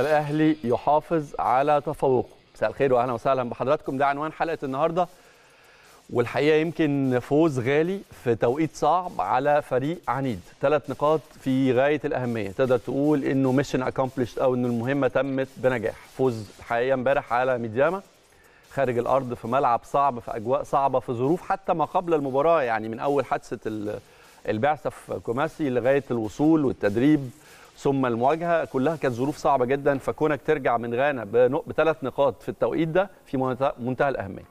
الاهلي يحافظ على تفوقه مساء الخير واهلا وسهلا بحضراتكم ده عنوان حلقه النهارده والحقيقه يمكن فوز غالي في توقيت صعب على فريق عنيد ثلاث نقاط في غايه الاهميه تقدر تقول انه ميشن اكومبلشت او انه المهمه تمت بنجاح فوز حقيقه امبارح على ميدياما خارج الارض في ملعب صعب في اجواء صعبه في ظروف حتى ما قبل المباراه يعني من اول حادثه البعثه في كوماسي لغايه الوصول والتدريب ثم المواجهه كلها كانت ظروف صعبه جدا فكونك ترجع من غانا بثلاث نقاط في التوقيت ده في منتهى الاهميه.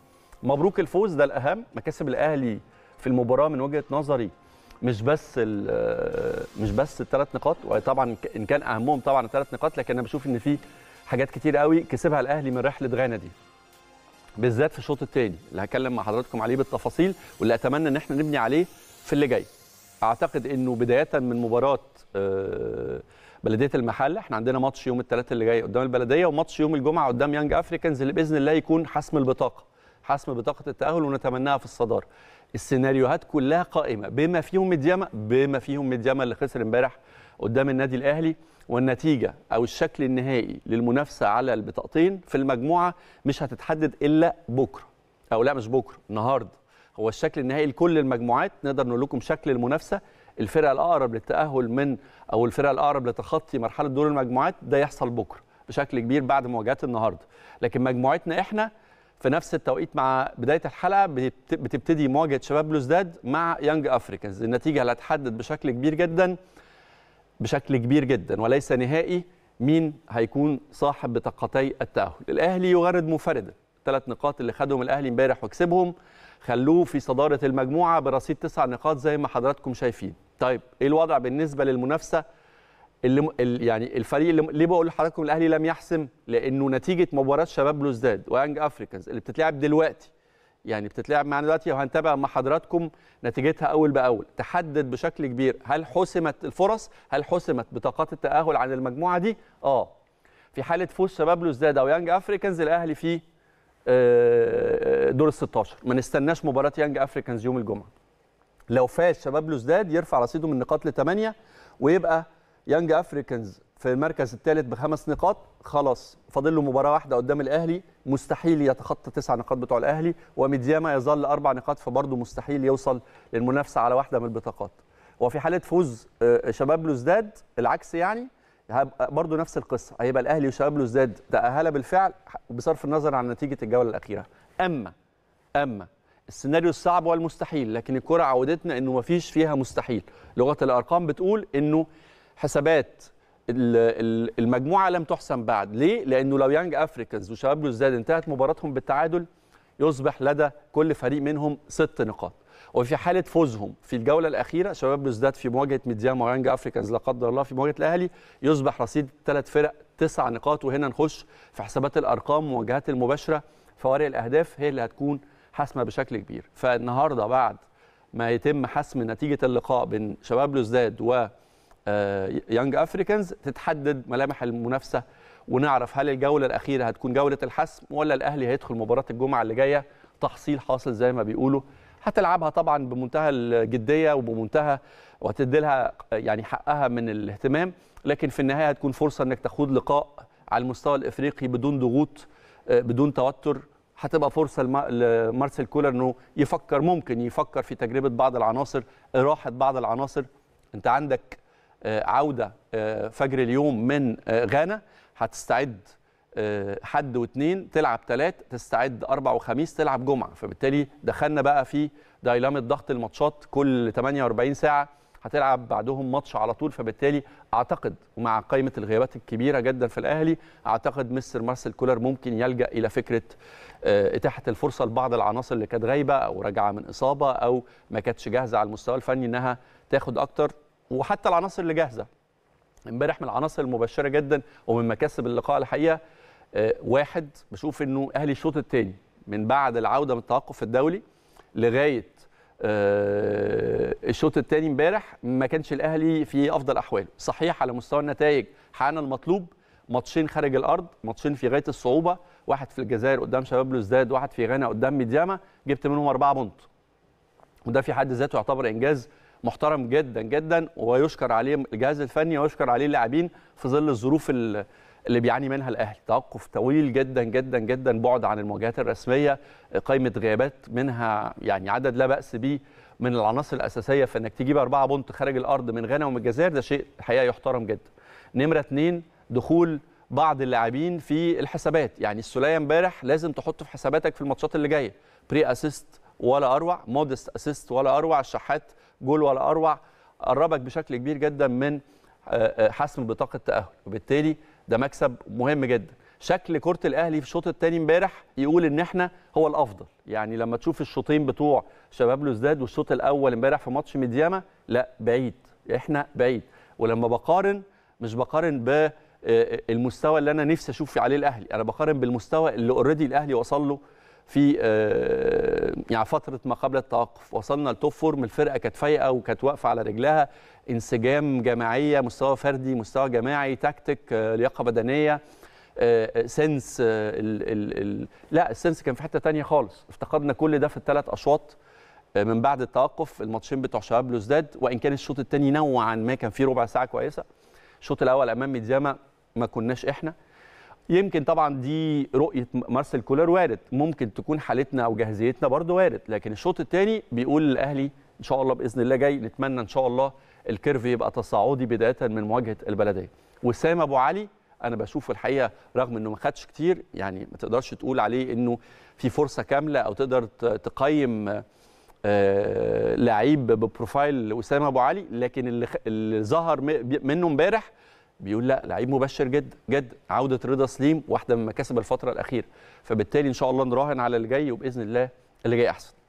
مبروك الفوز ده الاهم مكاسب الاهلي في المباراه من وجهه نظري مش بس مش بس الثلاث نقاط وطبعا ان كان اهمهم طبعا الثلاث نقاط لكن انا بشوف ان في حاجات كتير قوي كسبها الاهلي من رحله غانا دي. بالذات في الشوط الثاني اللي هكلم مع حضراتكم عليه بالتفاصيل واللي اتمنى ان احنا نبني عليه في اللي جاي. اعتقد انه بدايه من مباراه آه، بلديه المحله احنا عندنا ماتش يوم الثلاثاء اللي جاي قدام البلديه وماتش يوم الجمعه قدام يانج افريكانز اللي باذن الله يكون حسم البطاقه حسم بطاقه التاهل ونتمناها في الصداره السيناريوهات كلها قائمه بما فيهم ميدياما بما فيهم ميدياما اللي خسر امبارح قدام النادي الاهلي والنتيجه او الشكل النهائي للمنافسه على البطاقتين في المجموعه مش هتتحدد الا بكره او لا مش بكره النهارده هو الشكل النهائي لكل المجموعات نقدر نقول لكم شكل المنافسه الفرق الاقرب للتاهل من او الفرق الاقرب لتخطي مرحله دور المجموعات ده يحصل بكره بشكل كبير بعد مواجهات النهارده لكن مجموعتنا احنا في نفس التوقيت مع بدايه الحلقه بتبتدي مواجهه شباب بلوزداد مع يانج افريكانز النتيجه اللي هتحدد بشكل كبير جدا بشكل كبير جدا وليس نهائي مين هيكون صاحب بطاقتي التاهل الاهلي يغرد منفردا ثلاث نقاط اللي خدهم الاهلي امبارح وكسبهم خلوه في صداره المجموعه برصيد تسع نقاط زي ما حضراتكم شايفين طيب ايه الوضع بالنسبه للمنافسه اللي يعني الفريق اللي ليه بقول لحضراتكم الاهلي لم يحسم لانه نتيجه مباراه شباب بلوزداد ويانج افريكانز اللي بتتلعب دلوقتي يعني بتتلعب معانا دلوقتي وهنتابع مع حضراتكم نتيجتها اول باول تحدد بشكل كبير هل حسمت الفرص هل حسمت بطاقات التاهل عن المجموعه دي اه في حاله فوز شباب بلوزداد او يانج افريكانز الاهلي فيه آه، دور ال 16 ما نستناش مباراه يانج افريكانز يوم الجمعه لو فاز شباب لوزداد يرفع رصيده من نقاط لثمانيه ويبقى يانج افريكانز في المركز الثالث بخمس نقاط خلاص فاضل له مباراه واحده قدام الاهلي مستحيل يتخطى تسع نقاط بتوع الاهلي وميدياما يظل اربع نقاط فبرضه مستحيل يوصل للمنافسه على واحده من البطاقات وفي حاله فوز آه، شباب لوزداد العكس يعني برضه نفس القصه هيبقى الاهلي وشباب لوزداد تاهل بالفعل بصرف النظر عن نتيجه الجوله الاخيره اما اما السيناريو الصعب والمستحيل لكن الكره عودتنا انه ما فيش فيها مستحيل لغه الارقام بتقول انه حسابات المجموعه لم تحسم بعد ليه لانه لو يانج افريكانز وشباب لوزداد انتهت مباراتهم بالتعادل يصبح لدى كل فريق منهم ست نقاط وفي حاله فوزهم في الجوله الاخيره شباب بلوزداد في مواجهه ميديا مورانجا افريكانز لا قدر الله في مواجهه الاهلي يصبح رصيد ثلاث فرق تسع نقاط وهنا نخش في حسابات الارقام ومواجهات المباشره فوارق الاهداف هي اللي هتكون حاسمه بشكل كبير فالنهارده بعد ما يتم حسم نتيجه اللقاء بين شباب بلوزداد و آه، يانج افريكانز تتحدد ملامح المنافسه ونعرف هل الجوله الاخيره هتكون جوله الحسم ولا الاهلي هيدخل مباراه الجمعه اللي جايه تحصيل حاصل زي ما بيقولوا هتلعبها طبعا بمنتهى الجديه وبمنتهى وهتدي لها يعني حقها من الاهتمام لكن في النهايه هتكون فرصه انك تاخد لقاء على المستوى الافريقي بدون ضغوط آه، بدون توتر هتبقى فرصه لمارسيل كولر انه يفكر ممكن يفكر في تجربه بعض العناصر راحه بعض العناصر انت عندك آه، عوده آه، فجر اليوم من غانا هتستعد آه، حد واثنين تلعب ثلاث تستعد اربع وخميس تلعب جمعه فبالتالي دخلنا بقى في دايلام ضغط الماتشات كل 48 ساعه هتلعب بعدهم ماتش على طول فبالتالي اعتقد ومع قائمه الغيابات الكبيره جدا في الاهلي اعتقد مستر مارسيل كولر ممكن يلجا الى فكره آه، اتاحه الفرصه لبعض العناصر اللي كانت غايبه او راجعه من اصابه او ما كانتش جاهزه على المستوى الفني انها تاخد اكتر وحتى العناصر اللي جاهزه امبارح من العناصر المبشره جدا ومن مكاسب اللقاء الحقيقه آه، واحد بشوف انه اهلي الشوط الثاني من بعد العوده من التوقف الدولي لغايه آه، الشوط الثاني امبارح ما كانش الاهلي في افضل احواله صحيح على مستوى النتائج حققنا المطلوب ماتشين خارج الارض ماتشين في غايه الصعوبه واحد في الجزائر قدام شباب لوزداد واحد في غانا قدام ميدياما جبت منهم أربعة بونت وده في حد ذاته يعتبر انجاز محترم جدا جدا ويشكر عليه الجهاز الفني ويشكر عليه اللاعبين في ظل الظروف اللي بيعاني منها الاهلي توقف طويل جدا جدا جدا بعد عن المواجهات الرسميه قائمه غيابات منها يعني عدد لا باس به من العناصر الاساسيه فانك تجيب اربعه بونت خارج الارض من غانا ومن الجزائر ده شيء حقيقه يحترم جدا نمره اثنين دخول بعض اللاعبين في الحسابات يعني السوليه امبارح لازم تحط في حساباتك في الماتشات اللي جايه بري اسيست ولا اروع مودست اسيست ولا اروع الشحات جول ولا اروع قربك بشكل كبير جدا من آه، آه، حسم بطاقه تاهل وبالتالي ده مكسب مهم جدا شكل كره الاهلي في الشوط الثاني امبارح يقول ان احنا هو الافضل يعني لما تشوف الشوطين بتوع شباب لوزداد والشوط الاول امبارح في ماتش ميدياما لا بعيد احنا بعيد ولما بقارن مش بقارن ب آه، آه، المستوى اللي انا نفسي اشوف عليه الاهلي انا بقارن بالمستوى اللي اوريدي الاهلي وصل له في آه، يعني فتره ما قبل التوقف وصلنا لتوب فورم الفرقه كانت فايقه وكانت واقفه على رجلها انسجام جماعيه مستوى فردي مستوى جماعي تكتيك آه، لياقه بدنيه سنس آه، ال ال ال لا السنس كان في حته تانية خالص افتقدنا كل ده في الثلاث اشواط من بعد التوقف الماتشين بتوع شباب لوزداد وان كان الشوط الثاني نوعا ما كان فيه ربع ساعه كويسه الشوط الاول امام ميدياما ما كناش احنا يمكن طبعا دي رؤيه مارسيل كولر وارد ممكن تكون حالتنا او جاهزيتنا برضه وارد لكن الشوط الثاني بيقول للاهلي ان شاء الله باذن الله جاي نتمنى ان شاء الله الكيرف يبقى تصاعدي بدايه من مواجهه البلديه وسام ابو علي انا بشوفه الحقيقه رغم انه ما خدش كتير يعني ما تقدرش تقول عليه انه في فرصه كامله او تقدر تقيم آه، لعيب ببروفايل وسام ابو علي لكن اللي, اللي ظهر منه امبارح بيقول لا لعيب مبشر جدا جدا عوده رضا سليم واحده من مكاسب الفتره الاخيره فبالتالي ان شاء الله نراهن على اللي جاي وباذن الله اللي جاي احسن